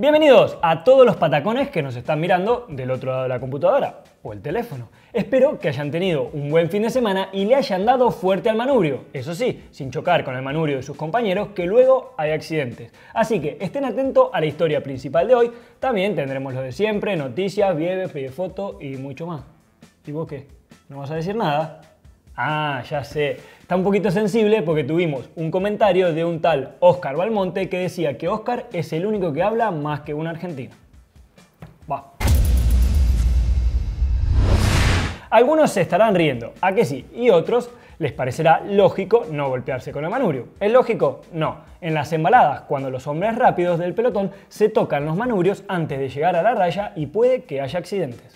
Bienvenidos a todos los patacones que nos están mirando del otro lado de la computadora o el teléfono. Espero que hayan tenido un buen fin de semana y le hayan dado fuerte al manubrio. Eso sí, sin chocar con el manubrio de sus compañeros, que luego hay accidentes. Así que estén atentos a la historia principal de hoy. También tendremos lo de siempre, noticias, vieves, pide foto y mucho más. ¿Y vos qué? ¿No vas a decir nada? Ah, ya sé. Está un poquito sensible porque tuvimos un comentario de un tal Oscar Balmonte que decía que Oscar es el único que habla más que un argentino. Va. Algunos se estarán riendo, a que sí, y otros les parecerá lógico no golpearse con el manurio. ¿Es lógico? No. En las embaladas, cuando los hombres rápidos del pelotón se tocan los manubrios antes de llegar a la raya y puede que haya accidentes.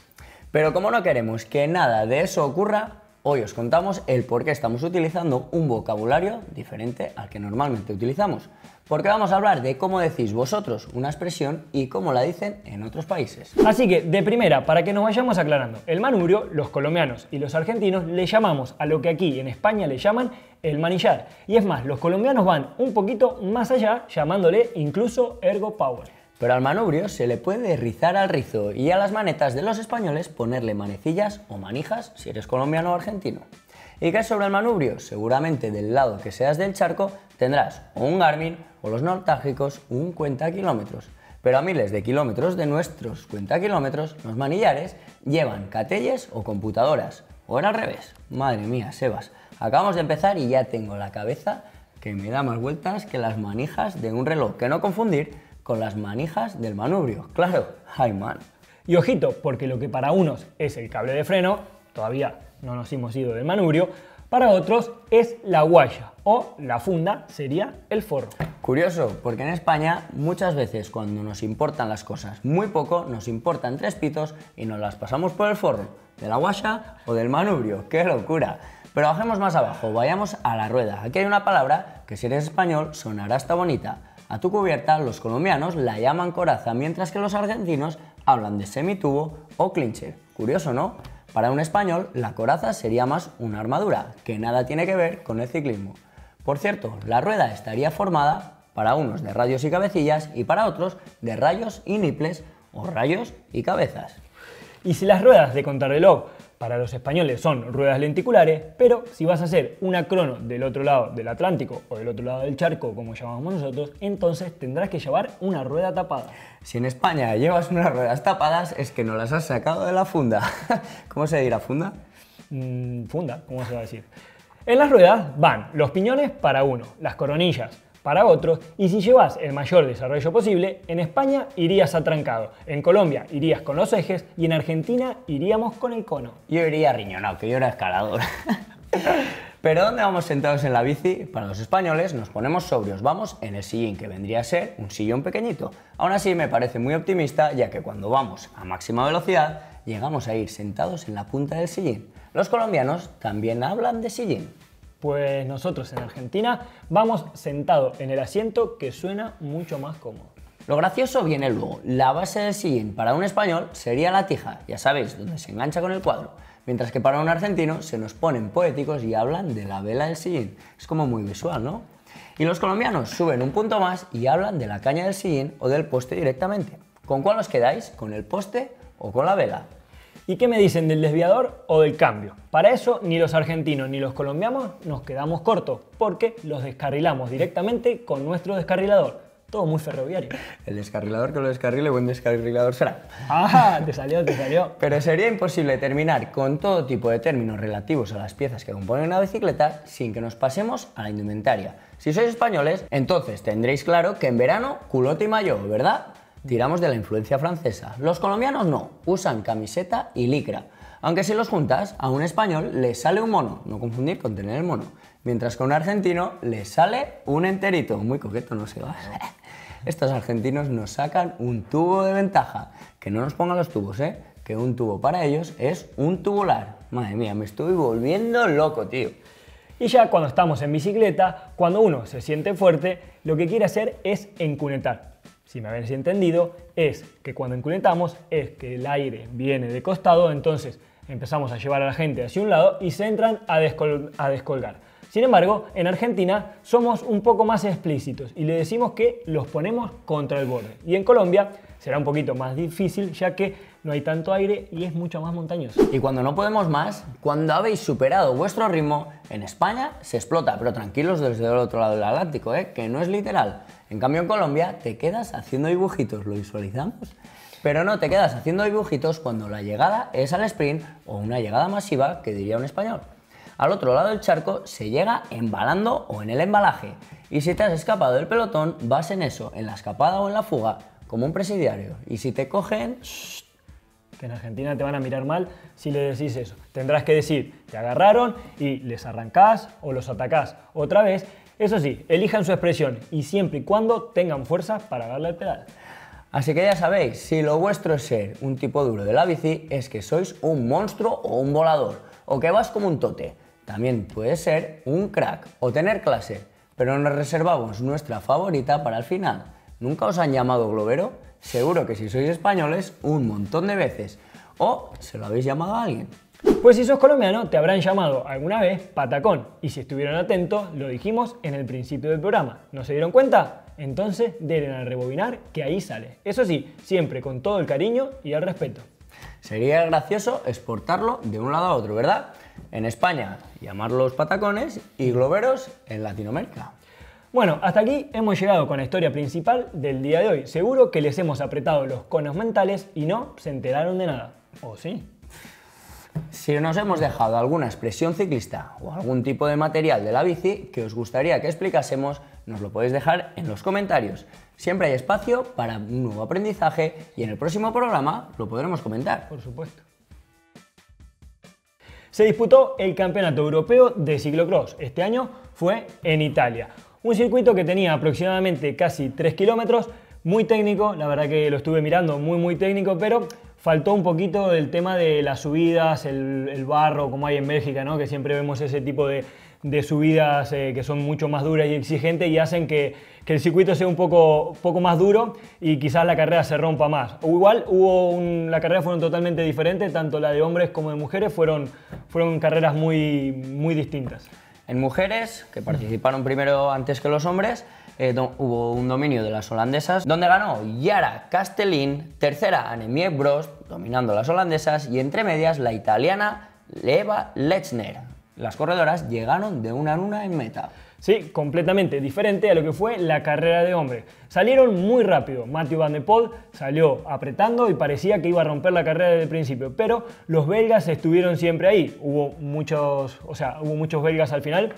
Pero como no queremos que nada de eso ocurra, Hoy os contamos el por qué estamos utilizando un vocabulario diferente al que normalmente utilizamos. Porque vamos a hablar de cómo decís vosotros una expresión y cómo la dicen en otros países. Así que, de primera, para que nos vayamos aclarando, el manubrio, los colombianos y los argentinos le llamamos a lo que aquí en España le llaman el manillar. Y es más, los colombianos van un poquito más allá llamándole incluso ergo power. Pero al manubrio se le puede rizar al rizo y a las manetas de los españoles ponerle manecillas o manijas si eres colombiano o argentino. ¿Y qué sobre el manubrio? Seguramente del lado que seas del charco tendrás o un Garmin o los nortágicos un cuenta kilómetros. Pero a miles de kilómetros de nuestros cuenta kilómetros, los manillares llevan catelles o computadoras. O era al revés. Madre mía, Sebas, acabamos de empezar y ya tengo la cabeza que me da más vueltas que las manijas de un reloj. Que no confundir con las manijas del manubrio. Claro, ay man. Y ojito, porque lo que para unos es el cable de freno, todavía no nos hemos ido del manubrio, para otros es la guaya o la funda sería el forro. Curioso, porque en España muchas veces cuando nos importan las cosas muy poco, nos importan tres pitos y nos las pasamos por el forro, de la guaya o del manubrio. ¡Qué locura! Pero bajemos más abajo, vayamos a la rueda. Aquí hay una palabra que si eres español sonará hasta bonita a tu cubierta los colombianos la llaman coraza, mientras que los argentinos hablan de semitubo o clincher. Curioso, ¿no? Para un español, la coraza sería más una armadura, que nada tiene que ver con el ciclismo. Por cierto, la rueda estaría formada para unos de rayos y cabecillas y para otros de rayos y niples o rayos y cabezas. Y si las ruedas de contrarreloj para los españoles son ruedas lenticulares, pero si vas a hacer una crono del otro lado del Atlántico o del otro lado del charco, como llamamos nosotros, entonces tendrás que llevar una rueda tapada. Si en España llevas unas ruedas tapadas es que no las has sacado de la funda. ¿Cómo se dirá funda? Mm, funda, ¿cómo se va a decir? En las ruedas van los piñones para uno, las coronillas para otros, y si llevas el mayor desarrollo posible, en España irías atrancado, en Colombia irías con los ejes y en Argentina iríamos con el cono. Yo iría riñonado, que yo era escalador. Pero ¿dónde vamos sentados en la bici? Para los españoles nos ponemos sobrios, vamos en el sillín, que vendría a ser un sillón pequeñito. Aún así me parece muy optimista, ya que cuando vamos a máxima velocidad, llegamos a ir sentados en la punta del sillín. Los colombianos también hablan de sillín. Pues nosotros en Argentina vamos sentado en el asiento que suena mucho más cómodo. Lo gracioso viene luego. La base del sillín para un español sería la tija, ya sabéis, donde se engancha con el cuadro. Mientras que para un argentino se nos ponen poéticos y hablan de la vela del sillín. Es como muy visual, ¿no? Y los colombianos suben un punto más y hablan de la caña del sillín o del poste directamente. ¿Con cuál os quedáis? ¿Con el poste o con la vela? ¿Y qué me dicen del desviador o del cambio? Para eso ni los argentinos ni los colombianos nos quedamos cortos, porque los descarrilamos directamente con nuestro descarrilador. Todo muy ferroviario. El descarrilador que lo descarrile, buen descarrilador será. ¡Ah! Te salió, te salió. Pero sería imposible terminar con todo tipo de términos relativos a las piezas que componen una bicicleta sin que nos pasemos a la indumentaria. Si sois españoles, entonces tendréis claro que en verano culote y mayo, ¿verdad? Tiramos de la influencia francesa. Los colombianos no, usan camiseta y licra. Aunque si los juntas, a un español le sale un mono, no confundir con tener el mono. Mientras que a un argentino le sale un enterito. Muy coqueto, no se va. Estos argentinos nos sacan un tubo de ventaja. Que no nos pongan los tubos, ¿eh? Que un tubo para ellos es un tubular. Madre mía, me estoy volviendo loco, tío. Y ya cuando estamos en bicicleta, cuando uno se siente fuerte, lo que quiere hacer es encunetar si me habéis entendido, es que cuando inculentamos es que el aire viene de costado, entonces empezamos a llevar a la gente hacia un lado y se entran a, descolgar. Sin embargo, en Argentina somos un poco más explícitos y le decimos que los ponemos contra el borde. Y en Colombia será un poquito más difícil ya que no hay tanto aire y es mucho más montañoso. Y cuando no podemos más, cuando habéis superado vuestro ritmo, en España se explota, pero tranquilos desde el otro lado del Atlántico, ¿eh? que no es literal. En cambio, en Colombia te quedas haciendo dibujitos, lo visualizamos. Pero no te quedas haciendo dibujitos cuando la llegada es al sprint o una llegada masiva, que diría un español. Al otro lado del charco se llega embalando o en el embalaje. Y si te has escapado del pelotón, vas en eso, en la escapada o en la fuga, como un presidiario. Y si te cogen, que en Argentina te van a mirar mal si le decís eso. Tendrás que decir, te agarraron y les arrancás o los atacás. Otra vez, eso sí, elijan su expresión y siempre y cuando tengan fuerza para darle al pedal. Así que ya sabéis, si lo vuestro es ser un tipo duro de la bici, es que sois un monstruo o un volador, o que vas como un tote. También puede ser un crack o tener clase, pero nos reservamos nuestra favorita para el final. ¿Nunca os han llamado globero? Seguro que si sois españoles, un montón de veces. O se lo habéis llamado a alguien. Pues si sos colombiano, te habrán llamado alguna vez patacón. Y si estuvieron atentos, lo dijimos en el principio del programa. ¿No se dieron cuenta? Entonces deben a rebobinar que ahí sale. Eso sí, siempre con todo el cariño y el respeto. Sería gracioso exportarlo de un lado a otro, ¿verdad? En España, llamarlos patacones y globeros en Latinoamérica. Bueno, hasta aquí hemos llegado con la historia principal del día de hoy. Seguro que les hemos apretado los conos mentales y no se enteraron de nada. ¿O sí? Si nos hemos dejado alguna expresión ciclista o algún tipo de material de la bici que os gustaría que explicásemos, nos lo podéis dejar en los comentarios. Siempre hay espacio para un nuevo aprendizaje y en el próximo programa lo podremos comentar. Por supuesto. Se disputó el Campeonato Europeo de Ciclocross. Este año fue en Italia. Un circuito que tenía aproximadamente casi 3 kilómetros, muy técnico, la verdad que lo estuve mirando, muy muy técnico, pero faltó un poquito el tema de las subidas, el, barro, como hay en Bélgica, ¿no? que siempre vemos ese tipo de, subidas eh, que son mucho más duras y exigentes y hacen que, el circuito sea un poco, más duro y quizás la carrera se rompa más. O igual hubo la carrera fueron totalmente diferente, tanto la de hombres como de mujeres fueron, carreras muy distintas. En mujeres, que participaron primero antes que los hombres, eh, hubo un dominio de las holandesas, donde ganó Yara Castellin, tercera Anemie Bros, dominando las holandesas, y entre medias la italiana Leva Lechner. Las corredoras llegaron de una en una en meta. Sí, completamente diferente a lo que fue la carrera de hombre. Salieron muy rápido. Matthew Van de Poel salió apretando y parecía que iba a romper la carrera desde el principio, pero los belgas estuvieron siempre ahí. Hubo muchos, o sea, hubo muchos belgas al final,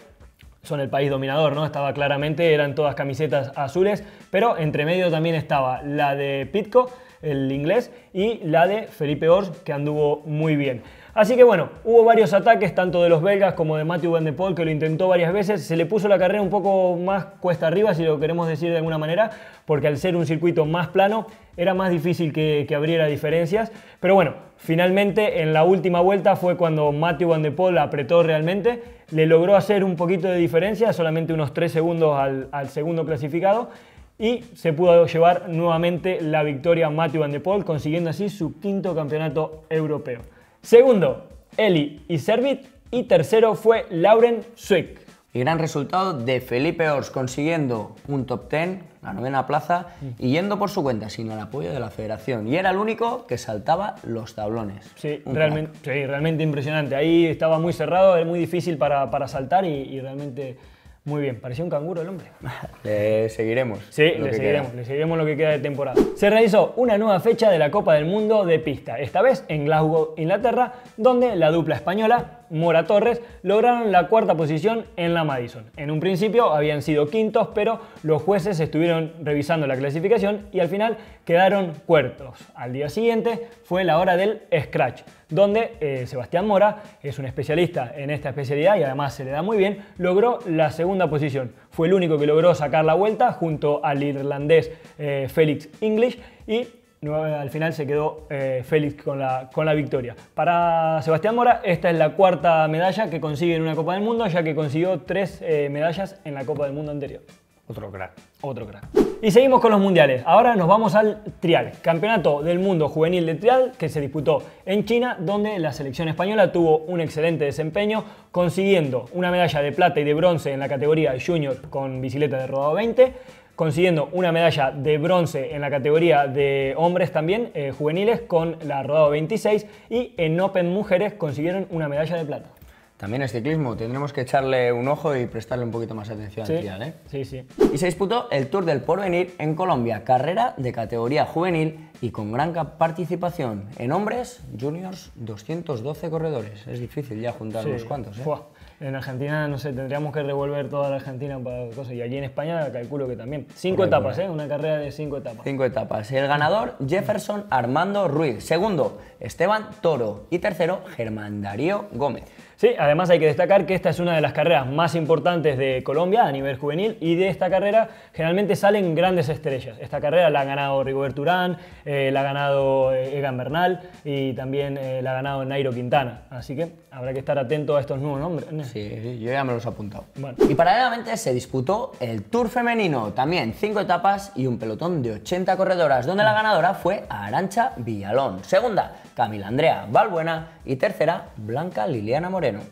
son el país dominador, ¿no? Estaba claramente, eran todas camisetas azules, pero entre medio también estaba la de Pitco, el inglés, y la de Felipe Ors, que anduvo muy bien. Así que bueno, hubo varios ataques, tanto de los belgas como de Matthew Van de Poel, que lo intentó varias veces. Se le puso la carrera un poco más cuesta arriba, si lo queremos decir de alguna manera, porque al ser un circuito más plano, era más difícil que, abriera diferencias. Pero bueno, finalmente en la última vuelta fue cuando Matthew Van de Poel apretó realmente le logró hacer un poquito de diferencia, solamente unos 3 segundos al, segundo clasificado, y se pudo llevar nuevamente la victoria a Matthew Van de Poel, consiguiendo así su quinto campeonato europeo. Segundo, Eli y Servit, y tercero fue Lauren Zwick. Y gran resultado de Felipe Ors consiguiendo un top 10 la novena plaza, y yendo por su cuenta, sin el apoyo de la federación. Y era el único que saltaba los tablones. Sí, realmente, realmente, impresionante. Ahí estaba muy cerrado, era muy difícil para, saltar y, realmente muy bien. Parecía un canguro el hombre. le seguiremos. Sí, le seguiremos, le seguiremos lo que queda de temporada. Se realizó una nueva fecha de la Copa del Mundo de pista, esta vez en Glasgow, Inglaterra, donde la dupla española Mora Torres, lograron la cuarta posición en la Madison. En un principio habían sido quintos, pero los jueces estuvieron revisando la clasificación y al final quedaron cuartos. Al día siguiente fue la hora del scratch, donde eh, Sebastián Mora, es un especialista en esta especialidad y además se le da muy bien, logró la segunda posición. Fue el único que logró sacar la vuelta junto al irlandés eh, Félix English y al final se quedó eh, Félix con la, con la victoria. Para Sebastián Mora, esta es la cuarta medalla que consigue en una Copa del Mundo, ya que consiguió tres eh, medallas en la Copa del Mundo anterior. Otro crack. Otro crack. Y seguimos con los mundiales. Ahora nos vamos al trial, Campeonato del Mundo Juvenil de Trial que se disputó en China, donde la selección española tuvo un excelente desempeño, consiguiendo una medalla de plata y de bronce en la categoría junior con bicicleta de rodado 20, consiguiendo una medalla de bronce en la categoría de hombres también, eh, juveniles, con la rodado 26 y en Open Mujeres consiguieron una medalla de plata. También es ciclismo, tendremos que echarle un ojo y prestarle un poquito más atención al ¿eh? Sí, sí. Y se disputó el Tour del Porvenir en Colombia, carrera de categoría juvenil y con gran participación en hombres, juniors, 212 corredores. Es difícil ya juntar unos cuantos. ¿eh? En Argentina, no sé, tendríamos que revolver toda la Argentina para cosas. Y allí en España calculo que también. Cinco etapas, ¿eh? Una carrera de cinco etapas. Cinco etapas. El ganador, Jefferson Armando Ruiz. Segundo, Esteban Toro. Y tercero, Germán Darío Gómez. Sí, además hay que destacar que esta es una de las carreras más importantes de Colombia a nivel juvenil y de esta carrera generalmente salen grandes estrellas. Esta carrera la ha ganado Rigoberto Urán, eh, la ha ganado eh, Egan Bernal y también eh, la ha ganado Nairo Quintana. Así que habrá que estar atento a estos nuevos nombres. Sí, yo ya me los he apuntado. Y paralelamente se disputó el Tour femenino, también cinco etapas y un pelotón de 80 corredoras, donde la ganadora fue Arancha Villalón. Segunda, Camila Andrea Valbuena y tercera, Blanca Liliana Moreno.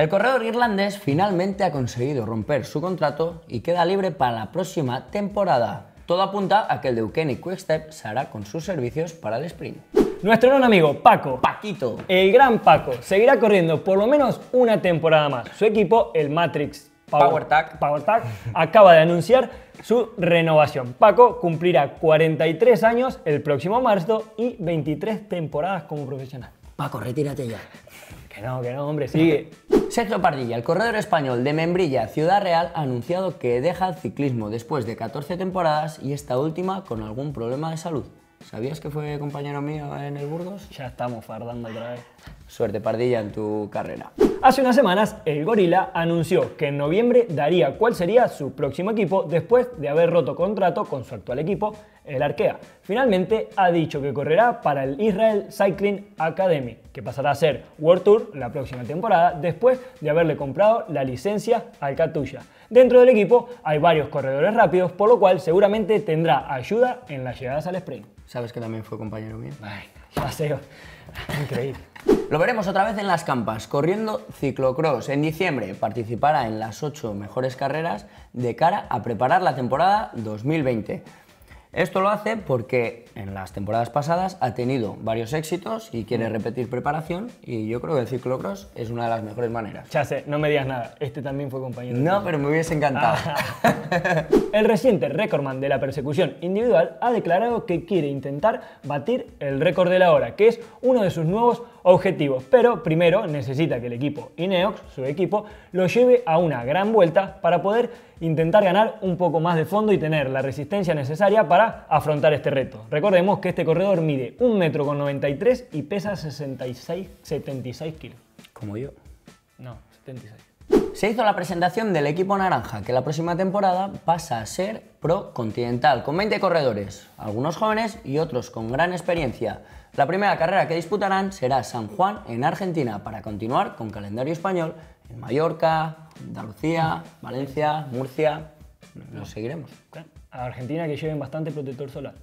El corredor irlandés finalmente ha conseguido romper su contrato y queda libre para la próxima temporada. Todo apunta a que el de Quickstep se hará con sus servicios para el sprint. Nuestro gran amigo Paco, Paquito, el gran Paco, seguirá corriendo por lo menos una temporada más. Su equipo, el Matrix Power, Tag, Power acaba de anunciar su renovación. Paco cumplirá 43 años el próximo marzo y 23 temporadas como profesional. Paco, retírate ya no, que no, hombre, sigue. Sergio Pardilla, el corredor español de Membrilla, Ciudad Real, ha anunciado que deja el ciclismo después de 14 temporadas y esta última con algún problema de salud. ¿Sabías que fue compañero mío en el Burgos? Ya estamos fardando otra vez. Suerte pardilla en tu carrera. Hace unas semanas, el Gorila anunció que en noviembre daría cuál sería su próximo equipo después de haber roto contrato con su actual equipo, el Arkea. Finalmente ha dicho que correrá para el Israel Cycling Academy, que pasará a ser World Tour la próxima temporada después de haberle comprado la licencia al Katusha. Dentro del equipo hay varios corredores rápidos, por lo cual seguramente tendrá ayuda en las llegadas al sprint. ¿Sabes que también fue compañero mío? paseo. Increíble. Lo veremos otra vez en las campas, corriendo ciclocross. En diciembre participará en las 8 mejores carreras de cara a preparar la temporada 2020. Esto lo hace porque en las temporadas pasadas ha tenido varios éxitos y quiere mm. repetir preparación y yo creo que el ciclocross es una de las mejores maneras. Chase, no me digas nada, este también fue compañero. No, pero me hubiese encantado. Ah. el reciente recordman de la persecución individual ha declarado que quiere intentar batir el récord de la hora, que es uno de sus nuevos objetivos, pero primero necesita que el equipo Ineox, su equipo, lo lleve a una gran vuelta para poder intentar ganar un poco más de fondo y tener la resistencia necesaria para afrontar este reto. Recordemos que este corredor mide 1,93 metro con y pesa 66, 76 kilos. Como yo. No, 76. Se hizo la presentación del equipo naranja, que la próxima temporada pasa a ser Pro Continental, con 20 corredores, algunos jóvenes y otros con gran experiencia. La primera carrera que disputarán será San Juan en Argentina para continuar con calendario español en Mallorca, Andalucía, Valencia, Murcia. Lo seguiremos. A Argentina que lleven bastante protector solar.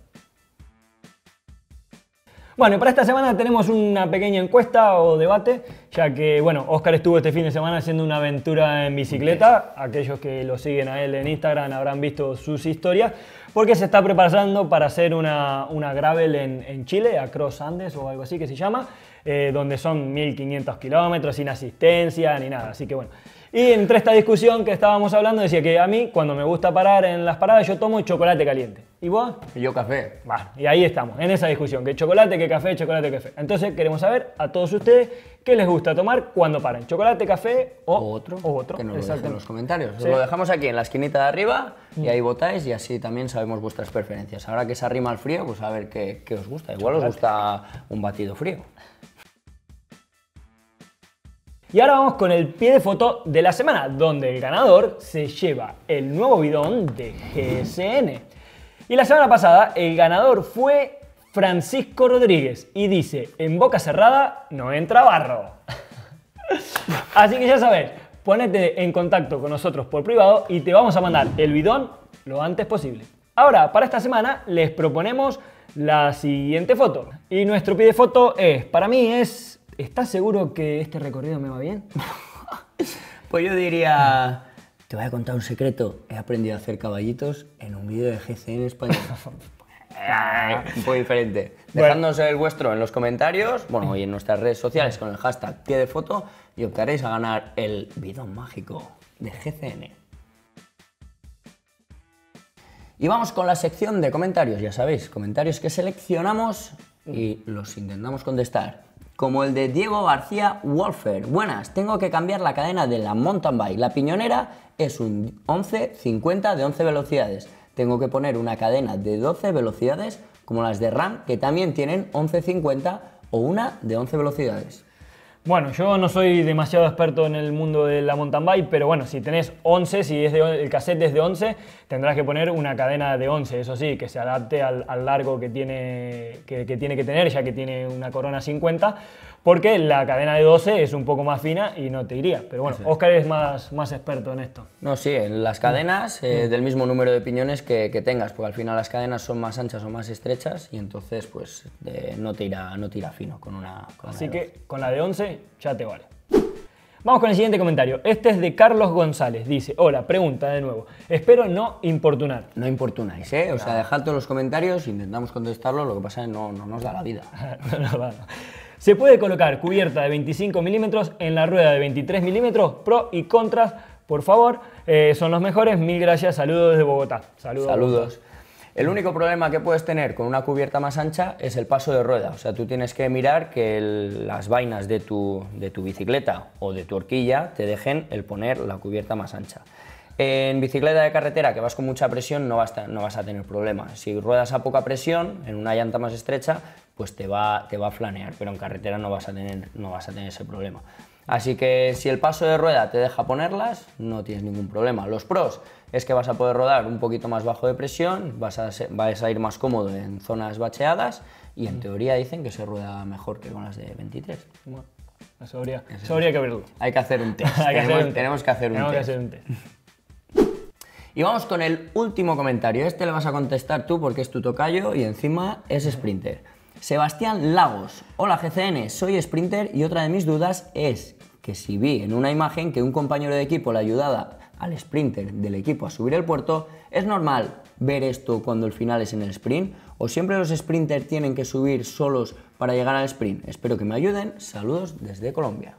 Bueno, y para esta semana tenemos una pequeña encuesta o debate, ya que, bueno, Oscar estuvo este fin de semana haciendo una aventura en bicicleta. Aquellos que lo siguen a él en Instagram habrán visto sus historias porque se está preparando para hacer una, gravel en, Chile, a Cross Andes o algo así que se llama, eh, donde son 1500 kilómetros sin asistencia ni nada. Así que bueno, y entre esta discusión que estábamos hablando, decía que a mí, cuando me gusta parar en las paradas, yo tomo chocolate caliente. ¿Y vos? Y yo café. y ahí estamos, en esa discusión, que chocolate, que café, chocolate, café. Entonces queremos saber a todos ustedes qué les gusta tomar cuando paran, chocolate, café o, otro. otro. Que nos lo dejen en los comentarios. Lo dejamos aquí en la esquinita de arriba y mm. ahí votáis y así también sabemos vuestras preferencias. Ahora que se arrima el frío, pues a ver qué, qué os gusta. Igual os gusta un batido frío. Y ahora vamos con el pie de foto de la semana, donde el ganador se lleva el nuevo bidón de GSN. Y la semana pasada el ganador fue Francisco Rodríguez y dice, en boca cerrada no entra barro. Así que ya sabes, ponete en contacto con nosotros por privado y te vamos a mandar el bidón lo antes posible. Ahora, para esta semana les proponemos la siguiente foto. Y nuestro pie de foto es, para mí es ¿estás seguro que este recorrido me va bien? pues yo diría, te voy a contar un secreto. He aprendido a hacer caballitos en un vídeo de GCN español. un poco diferente. Dejadnos el vuestro en los comentarios, bueno, y en nuestras redes sociales con el hashtag pie y optaréis a ganar el bidón mágico de GCN. Y vamos con la sección de comentarios, ya sabéis, comentarios que seleccionamos y los intentamos contestar como el de Diego García Wolfer. Buenas, tengo que cambiar la cadena de la mountain bike. La piñonera es un 1150 de 11 velocidades. Tengo que poner una cadena de 12 velocidades como las de RAM que también tienen 1150 o una de 11 velocidades. Bueno, yo no soy demasiado experto en el mundo de la mountain bike, pero bueno, si tenés 11, si es de, el cassette es de 11, tendrás que poner una cadena de 11, eso sí, que se adapte al, largo que tiene que, que tiene que tener, ya que tiene una corona 50 porque la cadena de 12 es un poco más fina y no te iría. Pero bueno, Oscar es más, más experto en esto. No, sí, en las cadenas eh, mm. del mismo número de piñones que, tengas, porque al final las cadenas son más anchas o más estrechas y entonces pues no, te irá, no fino con una... Con Así que con la de 11 ya te vale. Vamos con el siguiente comentario. Este es de Carlos González. Dice, hola, pregunta de nuevo. Espero no importunar. No importunáis, ¿eh? O sea, dejad todos los comentarios, intentamos contestarlo, lo que pasa es que no, no nos da la vida. no, se puede colocar cubierta de 25 milímetros en la rueda de 23 milímetros, pro y contras, por favor. Eh, son los mejores, mil gracias, saludos desde Bogotá. Saludos. El único problema que puedes tener con una cubierta más ancha es el paso de rueda. O sea, tú tienes que mirar que las vainas de tu, de tu bicicleta o de tu horquilla te dejen el poner la cubierta más ancha. En bicicleta de carretera que vas con mucha presión no vas, no vas a tener problemas. Si ruedas a poca presión, en una llanta más estrecha, pues te va, a flanear, pero en carretera no vas, a tener, no vas a tener ese problema. Así que si el paso de rueda te deja ponerlas, no tienes ningún problema. Los pros es que vas a poder rodar un poquito más bajo de presión, vas a, ir más cómodo en zonas bacheadas y en teoría dicen que se rueda mejor que con las de 23. Bueno, eso habría, que verlo. Hay que hacer un test. tenemos, que hacer un test. Y vamos con el último comentario. Este le vas a contestar tú porque es tu tocayo y encima es sprinter. Sebastián Lagos, hola GCN, soy sprinter y otra de mis dudas es que si vi en una imagen que un compañero de equipo le ayudaba al sprinter del equipo a subir el puerto, ¿es normal ver esto cuando el final es en el sprint? ¿O siempre los sprinters tienen que subir solos para llegar al sprint? Espero que me ayuden, saludos desde Colombia.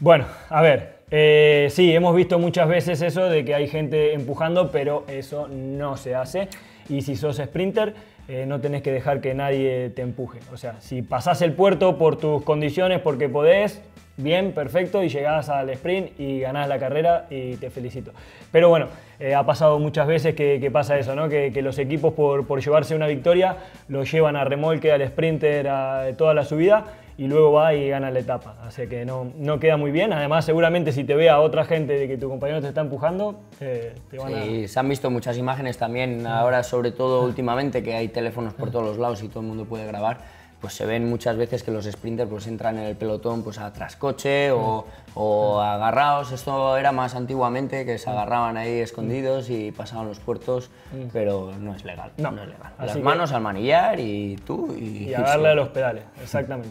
Bueno, a ver, eh, sí, hemos visto muchas veces eso de que hay gente empujando, pero eso no se hace. Y si sos sprinter, eh, no tenés que dejar que nadie te empuje. O sea, si pasás el puerto por tus condiciones, porque podés, bien, perfecto, y llegás al sprint y ganás la carrera y te felicito. Pero bueno, eh, ha pasado muchas veces que, pasa eso, ¿no? Que, los equipos por, por, llevarse una victoria lo llevan a remolque, al sprinter, a toda la subida y luego va y gana la etapa. Así que no, no queda muy bien. Además, seguramente si te vea otra gente de que tu compañero te está empujando, eh, te van sí, se han visto muchas imágenes también ahora, sobre todo últimamente, que hay teléfonos por todos los lados y todo el mundo puede grabar pues se ven muchas veces que los sprinters pues entran en el pelotón pues a trascoche o, o, agarrados, esto era más antiguamente que se agarraban ahí escondidos y pasaban los puertos, pero no es legal, no, no es legal. Las manos al manillar y tú y... Y a darle a los pedales, exactamente.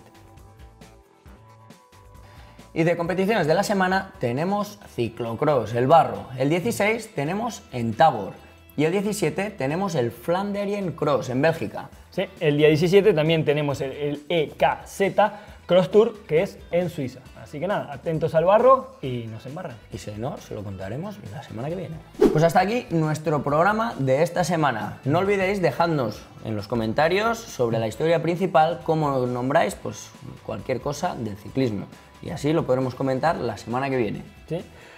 Y de competiciones de la semana tenemos ciclocross, el barro. El 16 tenemos en Tabor. Y el 17 tenemos el Flanderian Cross en Bélgica. Sí, el día 17 también tenemos el, EKZ e Cross Tour, que es en Suiza. Así que nada, atentos al barro y nos embarran. Y si no, se lo contaremos la semana que viene. Pues hasta aquí nuestro programa de esta semana. No olvidéis dejarnos en los comentarios sobre la historia principal, cómo nombráis pues, cualquier cosa del ciclismo y así lo podremos comentar la semana que viene.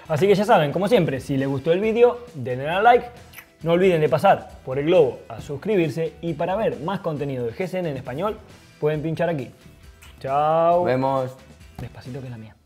Así que ya saben, como siempre, si les gustó el vídeo, denle a like, no olviden de pasar por el globo a suscribirse y para ver más contenido de GCN en español, pueden pinchar aquí. Chao. Nos vemos. Despacito que es la mía.